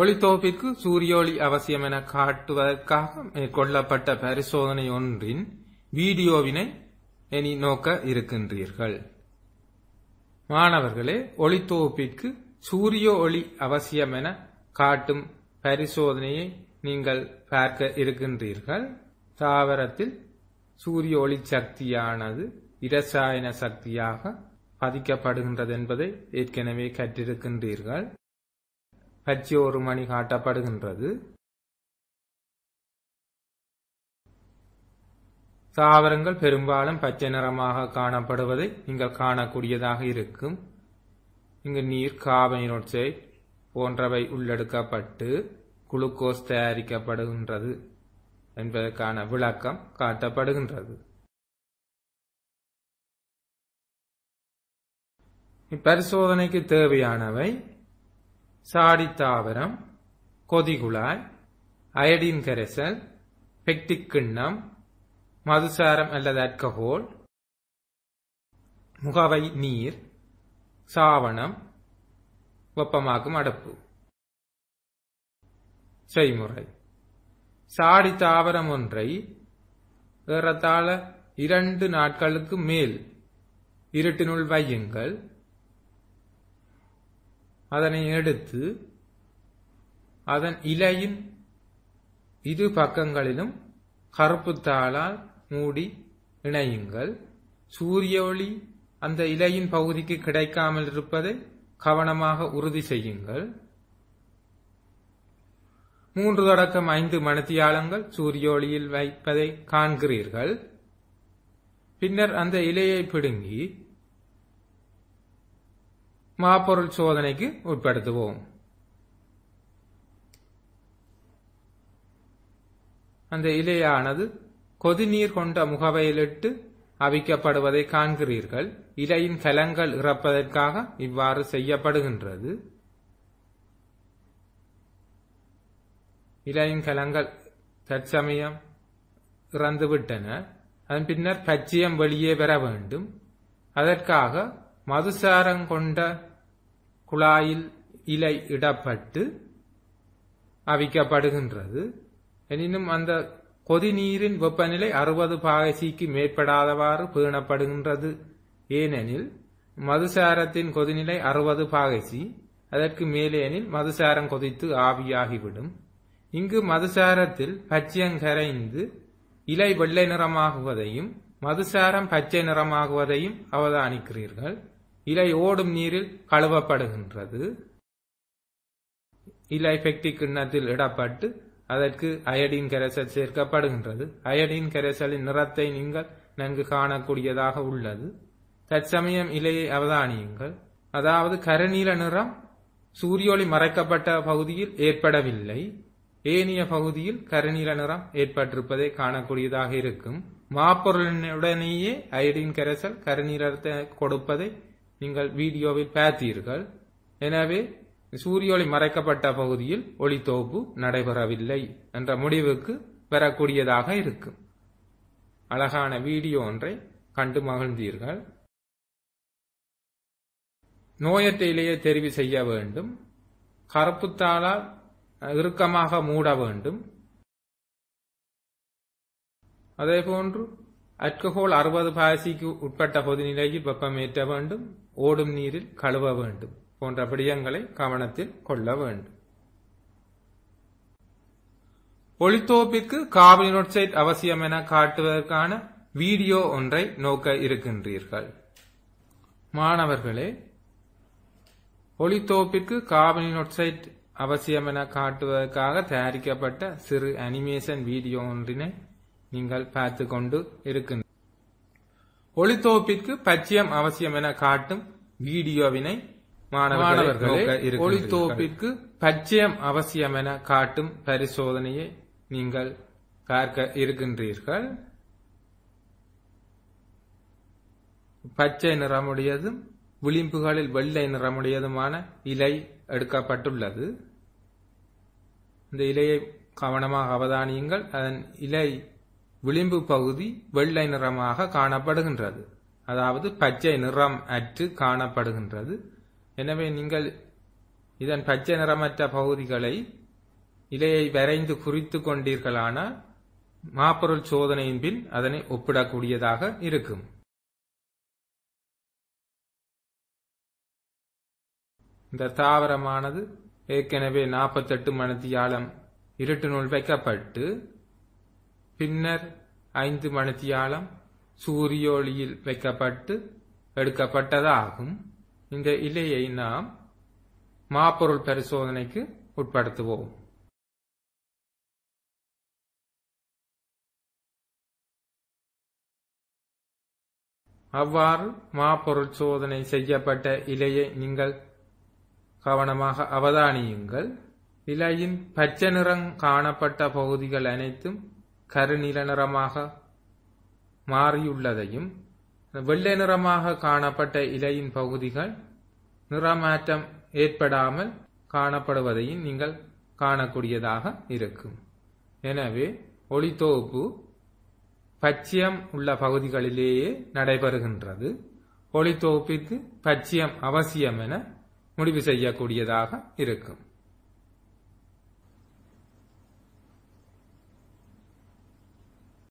ஒளித்தொகுப்பிற்கு சூரியோளி அவசியம் என காட்டுவதற்காக மேற்கொள்ளப்பட்ட பரிசோதனை ஒன்றின் வீடியோவினை இனி நோக்க இருக்கின்றீர்கள் மாணவர்களே ஒளித்தொகுப்பிற்கு சூரிய ஒளி அவசியம் என காட்டும் பரிசோதனையை நீங்கள் பார்க்க இருக்கின்றீர்கள் தாவரத்தில் சூரிய ஒளி சக்தியானது இரசாயன சக்தியாக பதிக்கப்படுகின்றது என்பதை ஏற்கனவே கற்றிருக்கின்றீர்கள் பச்சை ஒரு மணி காட்டப்படுகின்றது தாவரங்கள் பெரும்பாலும் பச்சை நிறமாக காணப்படுவதை நீங்கள் காணக்கூடியதாக இருக்கும் இங்கு நீர் கார்பன் போன்றவை உள்ளெடுக்கப்பட்டு குளுக்கோஸ் தயாரிக்கப்படுகின்றது என்பதற்கான விளக்கம் காட்டப்படுகின்றது இப்பரிசோதனைக்கு தேவையானவை சாடித்தாவரம் கொதிகுழாய் அயடின் கரைசல் பெக்டிக் கிண்ணம் மதுசாரம் அல்லது அல்கஹோல் முகவை நீர் சாவணம் வெப்பமாக்கும் அடப்பு செய்முறை சாடி தாவரம் ஒன்றை ஏறத்தாழ இரண்டு நாட்களுக்கு மேல் இருட்டினுள் வையுங்கள் அதனை எடுத்து அதன் இலையின் இரு பக்கங்களிலும் கருப்பு தாளால் மூடி இணையுங்கள் சூரிய ஒளி அந்த இலையின் பகுதிக்கு கிடைக்காமல் இருப்பதை கவனமாக உறுதி செய்யுங்கள் மூன்று தொடக்கம் ஐந்து மணத்தியாலங்கள் சூரிய ஒளியில் வைப்பதை காண்கிறீர்கள் பின்னர் அந்த இலையை பிடுங்கி மாப்பொருள் சோதனைக்கு உட்படுத்துவோம் அந்த இலையானது கொதிநீர் கொண்ட முகவையிலிட்டு அவிக்கப்படுவதை காண்கிறீர்கள் இலையின் கலங்கள் இறப்பதற்காக இவ்வாறு செய்யப்படுகின்றது இலையின் கலங்கள் தற்சமயம் இறந்துவிட்டன அதன் பின்னர் பச்சியம் வெளியே பெற வேண்டும் அதற்காக மதுசாரம் கொண்ட குழாயில் இலை இடப்பட்டு அவிக்கப்படுகின்றது எனினும் அந்த கொதிநீரின் வெப்பநிலை அறுபது பாகசிக்கு மேற்படாதவாறு பேணப்படுகின்றது ஏனெனில் மதுசாரத்தின் கொதிநிலை அறுபது பாகசி அதற்கு மேலேனில் மதுசாரம் கொதித்து ஆவியாகிவிடும் இங்கு மதுசாரத்தில் பச்சையம் கரைந்து இலை வெள்ளை நிறமாகுவதையும் மதுசாரம் பச்சை நிறமாகுவதையும் அவதானிக்கிறீர்கள் இலை ஓடும் நீரில் கழுவப்படுகின்றது இலை பெக்டி கிண்ணத்தில் இடப்பட்டு அதற்கு அயடின் கரைசல் சேர்க்கப்படுகின்றது அயடின் கரைசலின் நிறத்தை நீங்கள் நன்கு காணக்கூடியதாக உள்ளது தற்சமயம் இலையை அவதானியுங்கள் அதாவது கருநீல நிறம் சூரியொளி மறைக்கப்பட்ட பகுதியில் ஏற்படவில்லை ஏனிய பகுதியில் கருநீல நிறம் ஏற்பட்டிருப்பதை காணக்கூடியதாக இருக்கும் மாப்பொருளினுடனேயே அயடின் கரைசல் கருநீரத்தை கொடுப்பதை நீங்கள் வீடியோவில் பார்த்தீர்கள் எனவே ஒளி மறைக்கப்பட்ட பகுதியில் ஒளித்தோப்பு நடைபெறவில்லை என்ற முடிவுக்கு பெறக்கூடியதாக இருக்கும் அழகான வீடியோ ஒன்றை கண்டு மகிழ்ந்தீர்கள் நோயற்ற தெரிவு செய்ய வேண்டும் கருப்புத்தாளால் இறுக்கமாக மூட வேண்டும் அதேபோன்று அட்கஹோல் அறுபது பாசிக்கு உட்பட்ட வெப்பம் வெப்பமேற்ற வேண்டும் ஓடும் நீரில் கழுவ வேண்டும் போன்ற விடயங்களை கவனத்தில் கொள்ள வேண்டும் ஒளித்தோப்பிற்கு கார்பன் நொட்சைட் அவசியம் என காட்டுவதற்கான வீடியோ ஒன்றை நோக்க இருக்கின்றீர்கள் மாணவர்களே ஒளித்தோப்பிற்கு கார்பன் நொட்சைட் அவசியம் என காட்டுவதற்காக தயாரிக்கப்பட்ட சிறு அனிமேஷன் வீடியோ ஒன்றினை நீங்கள் பார்த்து கொண்டு இருக்கின்ற ஒளித்தோப்பிற்கு பச்சையம் அவசியம் என காட்டும் வீடியோவினை மாணவர்களே ஒளித்தொகுப்பிற்கு பச்சையம் அவசியம் என காட்டும் பரிசோதனையை நீங்கள் பார்க்க இருக்கின்றீர்கள் பச்சை நிறமுடையதும் விளிம்புகளில் வெள்ளை நிறமுடையதுமான இலை எடுக்கப்பட்டுள்ளது இந்த இலையை கவனமாக அவதானியுங்கள் அதன் இலை விளிம்பு பகுதி வெள்ளை நிறமாக காணப்படுகின்றது அதாவது பச்சை நிறம் அற்று காணப்படுகின்றது எனவே நீங்கள் இதன் பச்சை நிறமற்ற பகுதிகளை இலையை வரைந்து குறித்து கொண்டீர்களானால் மாப்பொருள் சோதனையின் பின் அதனை ஒப்பிடக்கூடியதாக இருக்கும் இந்த தாவரமானது ஏற்கனவே நாற்பத்தெட்டு இருட்டு இருட்டினுள் வைக்கப்பட்டு பின்னர் ஐந்து மணித்தியாலம் சூரியோளியில் வைக்கப்பட்டு எடுக்கப்பட்டதாகும் இந்த இலையை நாம் மாப்பொருள் பரிசோதனைக்கு உட்படுத்துவோம் அவ்வாறு மாப்பொருள் சோதனை செய்யப்பட்ட இலையை நீங்கள் கவனமாக அவதானியுங்கள் இலையின் பச்சை நிறம் காணப்பட்ட பகுதிகள் அனைத்தும் கருநீல நிறமாக மாறியுள்ளதையும் வெள்ளை நிறமாக காணப்பட்ட இலையின் பகுதிகள் நிறமாற்றம் ஏற்படாமல் காணப்படுவதையும் நீங்கள் காணக்கூடியதாக இருக்கும் எனவே ஒளித்தொகுப்பு பச்சியம் உள்ள பகுதிகளிலேயே நடைபெறுகின்றது ஒளித்தொகுப்பிற்கு பச்சியம் அவசியம் என முடிவு செய்யக்கூடியதாக இருக்கும்